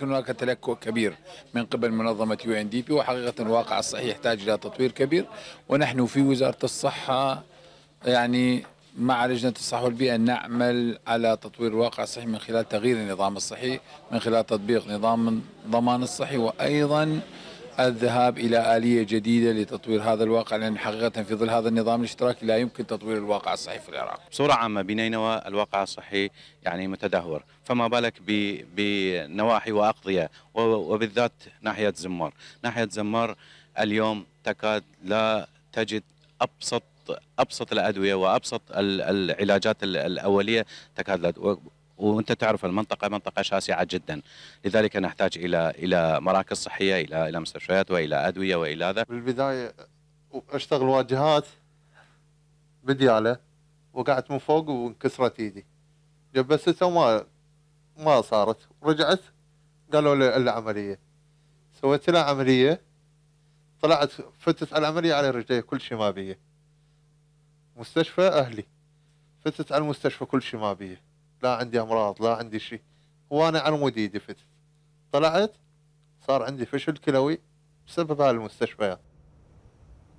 هناك تلكؤ كبير من قبل منظمة يو ان دي بي وحقيقة الواقع الصحي يحتاج إلى تطوير كبير ونحن في وزارة الصحة يعني مع لجنة الصحة والبيئة نعمل على تطوير الواقع الصحي من خلال تغيير النظام الصحي من خلال تطبيق نظام الضمان الصحي وأيضا الذهاب الى اليه جديده لتطوير هذا الواقع لان حقيقه في ظل هذا النظام الاشتراكي لا يمكن تطوير الواقع الصحي في العراق. بصوره عامه بنينوى الواقع الصحي يعني متدهور، فما بالك بنواحي واقضيه وبالذات ناحيه زمار، ناحيه زمار اليوم تكاد لا تجد ابسط ابسط الادويه وابسط العلاجات الاوليه تكاد لا وانت تعرف المنطقه منطقه شاسعه جدا لذلك نحتاج الى الى مراكز صحيه الى الى مستشفيات والى ادويه والى ذا بالبدايه اشتغل واجهات بدياله وقعت من فوق وانكسرت ايدي جبستها وما ما صارت رجعت قالوا لي الا عمليه سويت لها عمليه طلعت فتت على العمليه على رجلي كل شيء ما بيه مستشفى اهلي فتت على المستشفى كل شيء ما بيه لا عندي امراض لا عندي شيء وانا على مودي دفت طلعت صار عندي فشل كلوي بسبب هالمستشفيات